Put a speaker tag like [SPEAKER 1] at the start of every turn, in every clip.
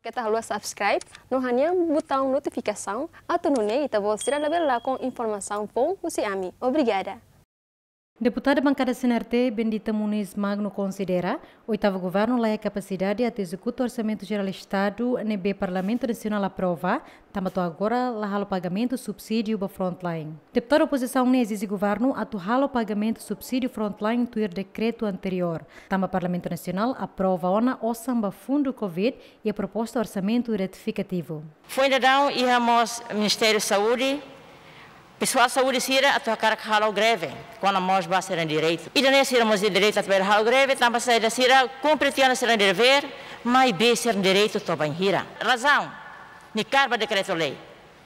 [SPEAKER 1] Kita tá harus subscribe no hanya botão notificação, ato no neita tá você receberá com informação bom usi é ami. Obrigada. Deputada bancada Cnrt. Bendita Muniz Magno, considera o oitavo governo lá é capacidade de executar o orçamento geral do Estado, NB Parlamento Nacional aprova, tamato tá agora lá o pagamento subsídio para frontline. Deputada oposição ne exige governo atu o pagamento subsídio frontline tuir decreto anterior. Tama tá Parlamento Nacional aprova ona o fundo Covid e a proposta orçamento retificativo.
[SPEAKER 2] Foi dado e Ministério da Saúde pessoal saúde sira a tua cara halo greve quando nós em direito e daí é sira mos direito a tua halo greve tamba saída sira cumpre tiana sira dever mas bem ser direito to ban razão ni carba decreto lei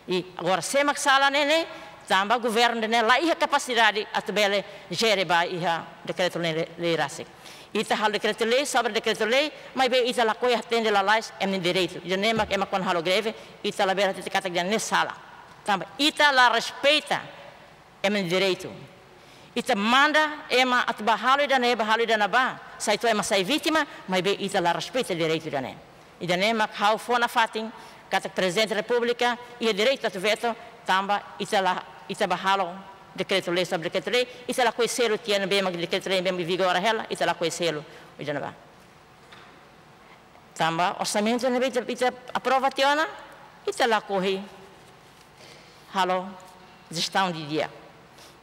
[SPEAKER 2] e agora se sala nene tamba governo de lá e a capacidade a tabela gere ba e a decreto lei rasik ita tá hal decreto lei sobre decreto lei mas bem ita tá la coia atende la lais é direito e nem é ma quando halo greve ita la vera te cata de sala Tamba, ita la respeita é e meu direito. Ita manda é e ma at bahalo e dané bahalo e dané ba. Sai tu é e ma sai vítima, mas be ita la respeita direito dané. E dané ma hau fona fatin, kata presidente da república, e direito a tu veto, tamba, ita la, ita bahalo, decreto lei sobre decreto lei, ita la coeselo tiene bem, mas decreto lei bem vigora ela, ita la coeselo, e dané ba. Tamba, orçamento dané be, ita aprova tiona, ita la corre, halo gestão de dia.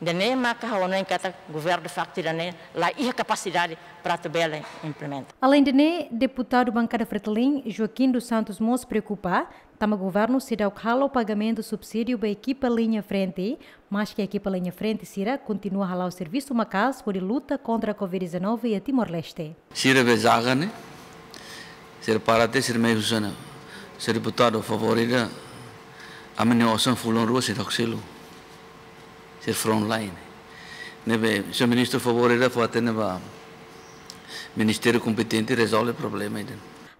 [SPEAKER 2] De nem macarrão nem cata governo de facto nem lá a capacidade para tu bela implementar.
[SPEAKER 1] Além de nem deputado bancada Fretelim Joaquim dos Santos Mons preocupa o governo se dá o ralo pagamento subsídio para a equipa linha frente, mas que a equipa linha frente será continua a ralar o serviço Macas por luta contra a Covid-19 e a Timor-Leste.
[SPEAKER 3] Sira bezaga, né? Sira parate, Sira meio Sira deputado favorita, Amené osan fulon rua se doxelu. Se front line. Nebe, se ministro favorera poate neva ministério competente resolve o problema ainda.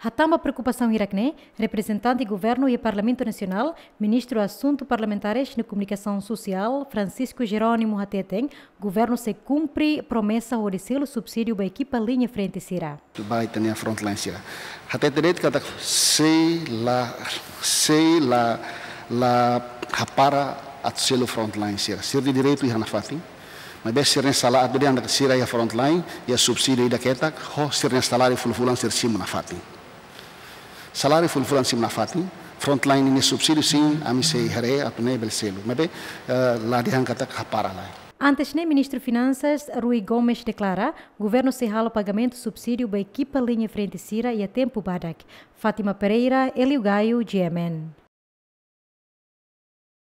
[SPEAKER 1] Hatamba preocupação Irakne, representante governo e Parlamento Nacional, ministro Assunto Parlamentares na Comunicação Social, Francisco Jerônimo Hateteng, governo se cumpre promessa ou recelo subsídio da equipa linha frente Sirá.
[SPEAKER 4] Vai ter a frontline Sirá. Hateteng, sei lá, sei lá, la hapara at selo frontline sira. Sira di direito ihan fatin. Mas bem sira instalar do dia sira ia frontline ia subsídio da ketak ho sira salário fulfulan sir sim na fatin. Salário fulfulan sim na fatin. Frontline ni subsídio sim a mi sei é hare atune bel selo. Mas bem eh, la dihan katak hapara lai.
[SPEAKER 1] Antes, nem né, ministro de Finanças, Rui Gomes declara, governo se rala o pagamento do subsídio a equipa linha frente Cira e a tempo Badak. Fátima Pereira, Elio Gaio, GMN.